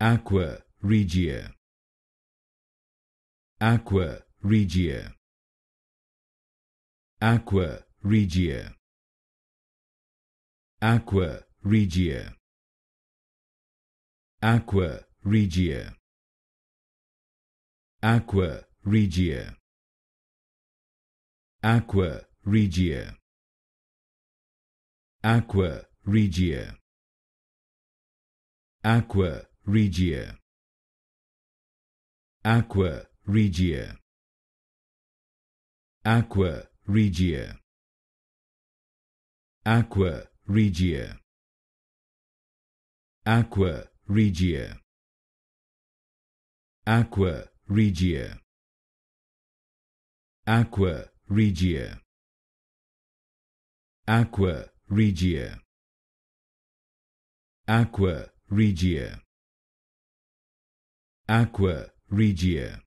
Aqua regia. Aqua regia. Aqua regia. Aqua regia. Aqua regia. Aqua regia. Aqua regia. Aqua regia. Aqua regia aqua regia aqua regia aqua regia aqua regia aqua regia aqua regia aqua regia aqua regia Aqua Regia.